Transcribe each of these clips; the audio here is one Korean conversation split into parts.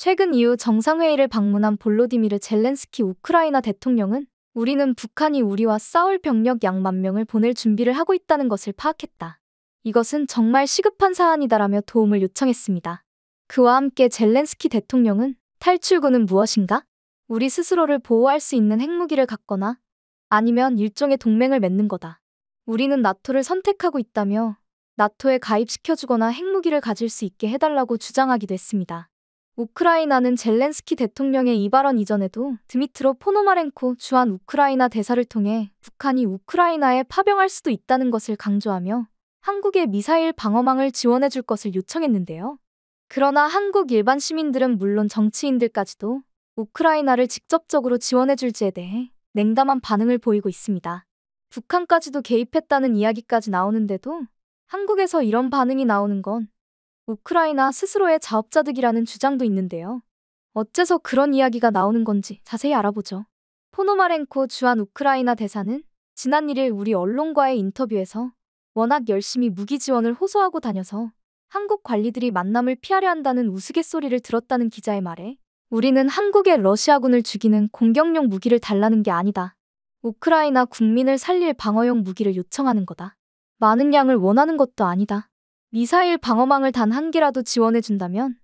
최근 이후 정상회의를 방문한 볼로디미르 젤렌스키 우크라이나 대통령은 우리는 북한이 우리와 싸울 병력 약만 명을 보낼 준비를 하고 있다는 것을 파악했다. 이것은 정말 시급한 사안이다라며 도움을 요청했습니다. 그와 함께 젤렌스키 대통령은 탈출구는 무엇인가? 우리 스스로를 보호할 수 있는 핵무기를 갖거나 아니면 일종의 동맹을 맺는 거다. 우리는 나토를 선택하고 있다며 나토에 가입시켜주거나 핵무기를 가질 수 있게 해달라고 주장하기도 했습니다. 우크라이나는 젤렌스키 대통령의 이 발언 이전에도 드미트로 포노마렌코 주한 우크라이나 대사를 통해 북한이 우크라이나에 파병할 수도 있다는 것을 강조하며 한국의 미사일 방어망을 지원해 줄 것을 요청했는데요. 그러나 한국 일반 시민들은 물론 정치인들까지도 우크라이나를 직접적으로 지원해 줄지에 대해 냉담한 반응을 보이고 있습니다. 북한까지도 개입했다는 이야기까지 나오는데도 한국에서 이런 반응이 나오는 건 우크라이나 스스로의 자업자득이라는 주장도 있는데요. 어째서 그런 이야기가 나오는 건지 자세히 알아보죠. 포노마렌코 주한 우크라이나 대사는 지난 1일 우리 언론과의 인터뷰에서 워낙 열심히 무기 지원을 호소하고 다녀서 한국 관리들이 만남을 피하려 한다는 우스갯소리를 들었다는 기자의 말에 우리는 한국의 러시아군을 죽이는 공격용 무기를 달라는 게 아니다. 우크라이나 국민을 살릴 방어용 무기를 요청하는 거다. 많은 양을 원하는 것도 아니다. 미사일 방어망을 단 한 개라도 지원해준다면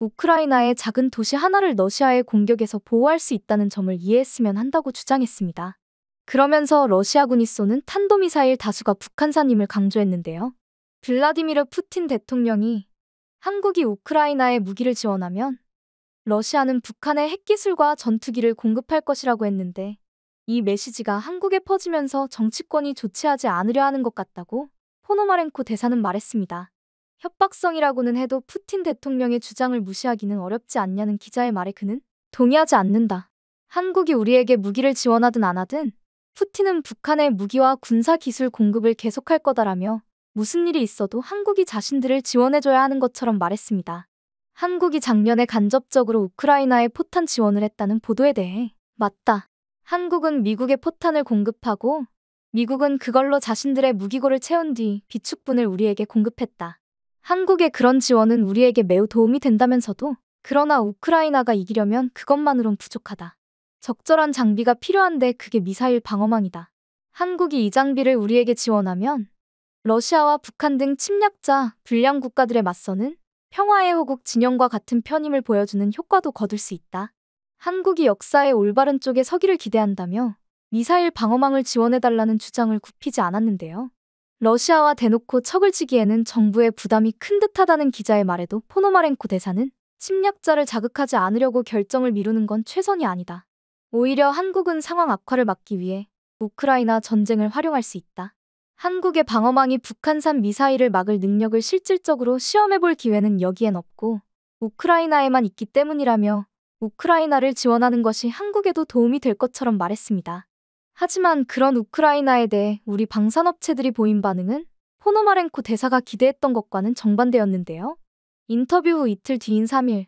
우크라이나의 작은 도시 하나를 러시아의 공격에서 보호할 수 있다는 점을 이해했으면 한다고 주장했습니다. 그러면서 러시아군이 쏘는 탄도미사일 다수가 북한산임을 강조했는데요. 블라디미르 푸틴 대통령이 한국이 우크라이나에 무기를 지원하면 러시아는 북한의 핵기술과 전투기를 공급할 것이라고 했는데 이 메시지가 한국에 퍼지면서 정치권이 조치하지 않으려 하는 것 같다고 포노마렌코 대사는 말했습니다. 협박성이라고는 해도 푸틴 대통령의 주장을 무시하기는 어렵지 않냐는 기자의 말에 그는 동의하지 않는다. 한국이 우리에게 무기를 지원하든 안 하든 푸틴은 북한의 무기와 군사 기술 공급을 계속할 거다라며 무슨 일이 있어도 한국이 자신들을 지원해줘야 하는 것처럼 말했습니다. 한국이 작년에 간접적으로 우크라이나에 포탄 지원을 했다는 보도에 대해 맞다. 한국은 미국에 포탄을 공급하고 미국은 그걸로 자신들의 무기고를 채운 뒤 비축분을 우리에게 공급했다. 한국의 그런 지원은 우리에게 매우 도움이 된다면서도 그러나 우크라이나가 이기려면 그것만으론 부족하다. 적절한 장비가 필요한데 그게 미사일 방어망이다. 한국이 이 장비를 우리에게 지원하면 러시아와 북한 등 침략자, 불량 국가들에 맞서는 평화의 호국 진영과 같은 편임을 보여주는 효과도 거둘 수 있다. 한국이 역사의 올바른 쪽에 서기를 기대한다며 미사일 방어망을 지원해달라는 주장을 굽히지 않았는데요. 러시아와 대놓고 척을 치기에는 정부의 부담이 큰 듯하다는 기자의 말에도 포노마렌코 대사는 침략자를 자극하지 않으려고 결정을 미루는 건 최선이 아니다. 오히려 한국은 상황 악화를 막기 위해 우크라이나 전쟁을 활용할 수 있다. 한국의 방어망이 북한산 미사일을 막을 능력을 실질적으로 시험해볼 기회는 여기엔 없고 우크라이나에만 있기 때문이라며 우크라이나를 지원하는 것이 한국에도 도움이 될 것처럼 말했습니다. 하지만 그런 우크라이나에 대해 우리 방산업체들이 보인 반응은 포노마렌코 대사가 기대했던 것과는 정반대였는데요. 인터뷰 후 이틀 뒤인 3일,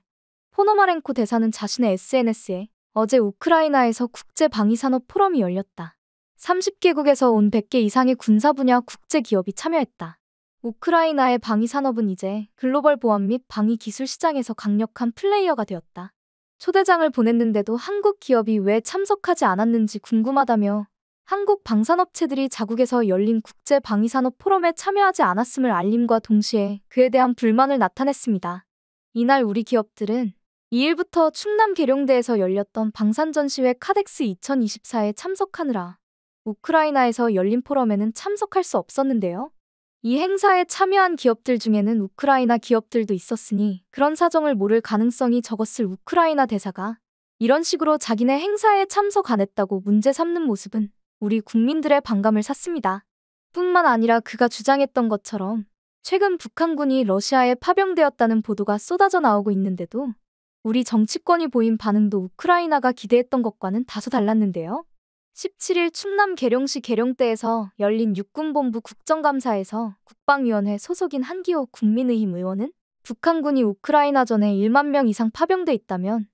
포노마렌코 대사는 자신의 SNS에 어제 우크라이나에서 국제방위산업 포럼이 열렸다. 30개국에서 온 100개 이상의 군사 분야 국제 기업이 참여했다. 우크라이나의 방위산업은 이제 글로벌 보안 및 방위기술 시장에서 강력한 플레이어가 되었다. 초대장을 보냈는데도 한국 기업이 왜 참석하지 않았는지 궁금하다며 한국 방산업체들이 자국에서 열린 국제방위산업 포럼에 참여하지 않았음을 알림과 동시에 그에 대한 불만을 나타냈습니다. 이날 우리 기업들은 2일부터 충남 계룡대에서 열렸던 방산전시회 카덱스 2024에 참석하느라 우크라이나에서 열린 포럼에는 참석할 수 없었는데요. 이 행사에 참여한 기업들 중에는 우크라이나 기업들도 있었으니 그런 사정을 모를 가능성이 적었을 우크라이나 대사가 이런 식으로 자기네 행사에 참석 안 했다고 문제 삼는 모습은 우리 국민들의 반감을 샀습니다. 뿐만 아니라 그가 주장했던 것처럼 최근 북한군이 러시아에 파병되었다는 보도가 쏟아져 나오고 있는데도 우리 정치권이 보인 반응도 우크라이나가 기대했던 것과는 다소 달랐는데요. 17일 충남 계룡시 계룡대에서 열린 육군본부 국정감사에서 국방위원회 소속인 한기호 국민의힘 의원은 북한군이 우크라이나전에 1만 명 이상 파병돼 있다면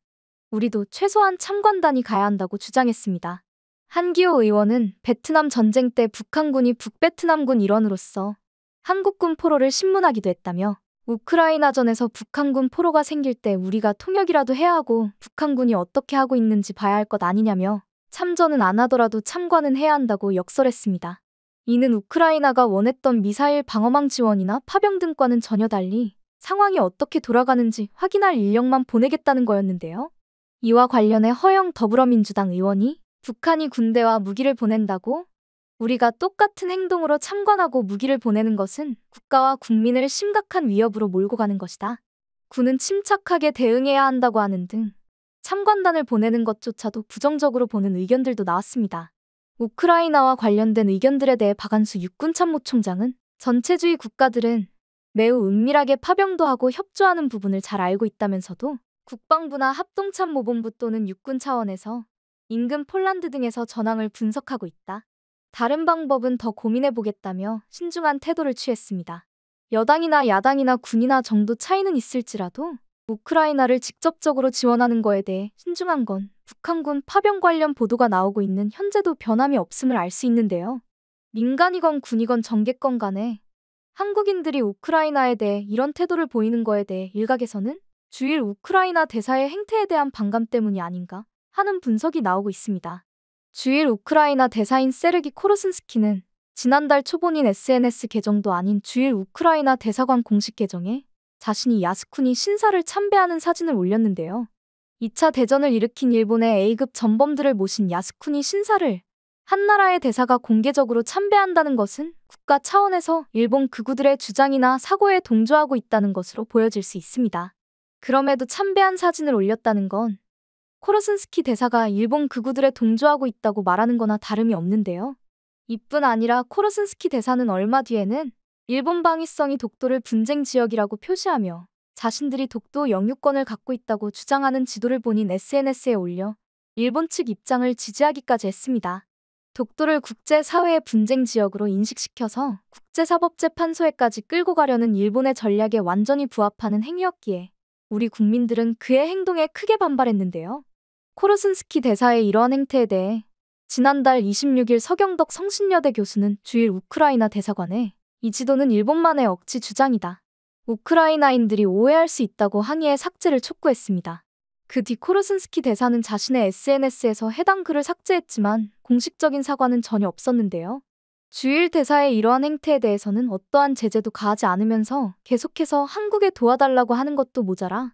우리도 최소한 참관단이 가야 한다고 주장했습니다. 한기호 의원은 베트남 전쟁 때 북한군이 북베트남군 일원으로서 한국군 포로를 신문하기도 했다며 우크라이나전에서 북한군 포로가 생길 때 우리가 통역이라도 해야 하고 북한군이 어떻게 하고 있는지 봐야 할 것 아니냐며 참전은 안 하더라도 참관은 해야 한다고 역설했습니다. 이는 우크라이나가 원했던 미사일 방어망 지원이나 파병 등과는 전혀 달리 상황이 어떻게 돌아가는지 확인할 인력만 보내겠다는 거였는데요. 이와 관련해 허영 더불어민주당 의원이 북한이 군대와 무기를 보낸다고 우리가 똑같은 행동으로 참관하고 무기를 보내는 것은 국가와 국민을 심각한 위협으로 몰고 가는 것이다. 군은 침착하게 대응해야 한다고 하는 등 참관단을 보내는 것조차도 부정적으로 보는 의견들도 나왔습니다. 우크라이나와 관련된 의견들에 대해 박안수 육군참모총장은 전체주의 국가들은 매우 은밀하게 파병도 하고 협조하는 부분을 잘 알고 있다면서도 국방부나 합동참모본부 또는 육군 차원에서 인근 폴란드 등에서 전황을 분석하고 있다. 다른 방법은 더 고민해보겠다며 신중한 태도를 취했습니다. 여당이나 야당이나 군이나 정도 차이는 있을지라도 우크라이나를 직접적으로 지원하는 거에 대해 신중한 건 북한군 파병 관련 보도가 나오고 있는 현재도 변함이 없음을 알 수 있는데요. 민간이건 군이건 정객건 간에 한국인들이 우크라이나에 대해 이런 태도를 보이는 거에 대해 일각에서는 주일 우크라이나 대사의 행태에 대한 반감 때문이 아닌가 하는 분석이 나오고 있습니다. 주일 우크라이나 대사인 세르기 코르슨스키는 지난달 초본인 SNS 계정도 아닌 주일 우크라이나 대사관 공식 계정에 자신이 야스쿠니 신사를 참배하는 사진을 올렸는데요. 2차 대전을 일으킨 일본의 A급 전범들을 모신 야스쿠니 신사를 한나라의 대사가 공개적으로 참배한다는 것은 국가 차원에서 일본 극우들의 주장이나 사고에 동조하고 있다는 것으로 보여질 수 있습니다. 그럼에도 참배한 사진을 올렸다는 건코르슨스키 대사가 일본 극우들의 동조하고 있다고 말하는 거나 다름이 없는데요. 이뿐 아니라 코르슨스키 대사는 얼마 뒤에는 일본 방위성이 독도를 분쟁 지역이라고 표시하며 자신들이 독도 영유권을 갖고 있다고 주장하는 지도를 본인 SNS에 올려 일본 측 입장을 지지하기까지 했습니다. 독도를 국제사회의 분쟁 지역으로 인식시켜서 국제사법재판소에까지 끌고 가려는 일본의 전략에 완전히 부합하는 행위였기에 우리 국민들은 그의 행동에 크게 반발했는데요. 코르슨스키 대사의 이러한 행태에 대해 지난달 26일 서경덕 성신여대 교수는 주일 우크라이나 대사관에 이 지도는 일본만의 억지 주장이다. 우크라이나인들이 오해할 수 있다고 항의해 삭제를 촉구했습니다. 그 뒤 코르슨스키 대사는 자신의 SNS에서 해당 글을 삭제했지만 공식적인 사과는 전혀 없었는데요. 주일 대사의 이러한 행태에 대해서는 어떠한 제재도 가하지 않으면서 계속해서 한국에 도와달라고 하는 것도 모자라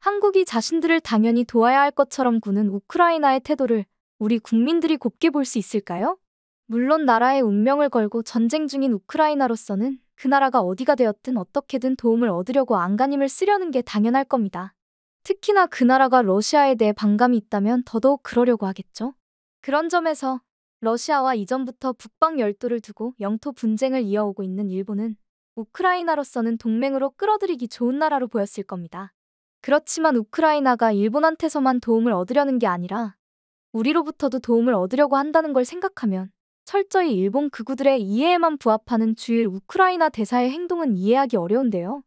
한국이 자신들을 당연히 도와야 할 것처럼 구는 우크라이나의 태도를 우리 국민들이 곱게 볼 수 있을까요? 물론 나라의 운명을 걸고 전쟁 중인 우크라이나로서는 그 나라가 어디가 되었든 어떻게든 도움을 얻으려고 안간힘을 쓰려는 게 당연할 겁니다. 특히나 그 나라가 러시아에 대해 반감이 있다면 더더욱 그러려고 하겠죠. 그런 점에서 러시아와 이전부터 북방 열도를 두고 영토 분쟁을 이어오고 있는 일본은 우크라이나로서는 동맹으로 끌어들이기 좋은 나라로 보였을 겁니다. 그렇지만 우크라이나가 일본한테서만 도움을 얻으려는 게 아니라 우리로부터도 도움을 얻으려고 한다는 걸 생각하면 철저히 일본 극우들의 이해에만 부합하는 주일 우크라이나 대사의 행동은 이해하기 어려운데요.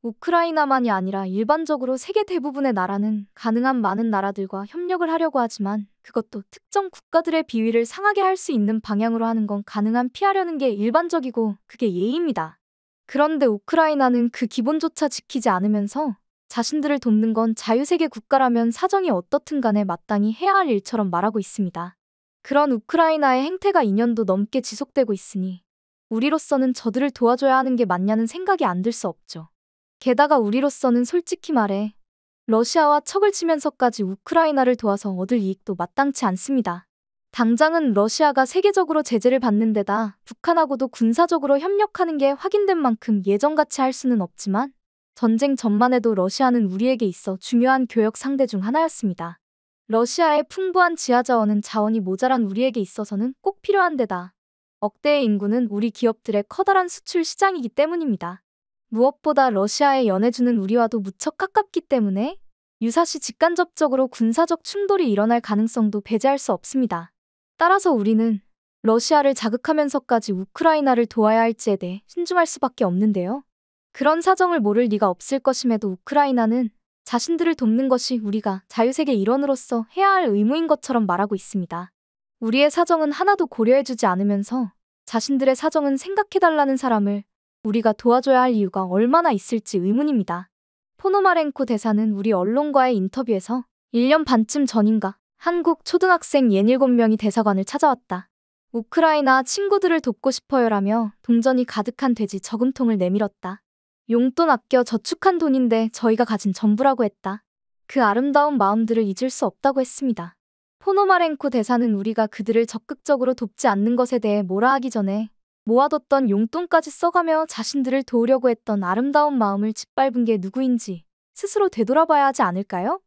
우크라이나만이 아니라 일반적으로 세계 대부분의 나라는 가능한 많은 나라들과 협력을 하려고 하지만 그것도 특정 국가들의 비위를 상하게 할 수 있는 방향으로 하는 건 가능한 피하려는 게 일반적이고 그게 예의입니다. 그런데 우크라이나는 그 기본조차 지키지 않으면서 자신들을 돕는 건 자유세계 국가라면 사정이 어떻든 간에 마땅히 해야 할 일처럼 말하고 있습니다. 그런 우크라이나의 행태가 2년도 넘게 지속되고 있으니 우리로서는 저들을 도와줘야 하는 게 맞냐는 생각이 안 들 수 없죠. 게다가 우리로서는 솔직히 말해 러시아와 척을 치면서까지 우크라이나를 도와서 얻을 이익도 마땅치 않습니다. 당장은 러시아가 세계적으로 제재를 받는 데다 북한하고도 군사적으로 협력하는 게 확인된 만큼 예전같이 할 수는 없지만 전쟁 전만 해도 러시아는 우리에게 있어 중요한 교역 상대 중 하나였습니다. 러시아의 풍부한 지하자원은 자원이 모자란 우리에게 있어서는 꼭 필요한 데다. 억대의 인구는 우리 기업들의 커다란 수출 시장이기 때문입니다. 무엇보다 러시아에 연해주는 우리와도 무척 가깝기 때문에 유사시 직간접적으로 군사적 충돌이 일어날 가능성도 배제할 수 없습니다. 따라서 우리는 러시아를 자극하면서까지 우크라이나를 도와야 할지에 대해 신중할 수밖에 없는데요. 그런 사정을 모를 리가 없을 것임에도 우크라이나는 자신들을 돕는 것이 우리가 자유세계 일원으로서 해야 할 의무인 것처럼 말하고 있습니다. 우리의 사정은 하나도 고려해주지 않으면서 자신들의 사정은 생각해달라는 사람을 우리가 도와줘야 할 이유가 얼마나 있을지 의문입니다. 포노마렌코 대사는 우리 언론과의 인터뷰에서 1년 반쯤 전인가 한국 초등학생 예닐곱명이 대사관을 찾아왔다. 우크라이나 친구들을 돕고 싶어요라며 동전이 가득한 돼지 저금통을 내밀었다. 용돈 아껴 저축한 돈인데 저희가 가진 전부라고 했다. 그 아름다운 마음들을 잊을 수 없다고 했습니다. 포노마렌코 대사는 우리가 그들을 적극적으로 돕지 않는 것에 대해 몰아 하기 전에 모아뒀던 용돈까지 써가며 자신들을 도우려고 했던 아름다운 마음을 짓밟은 게 누구인지 스스로 되돌아봐야 하지 않을까요?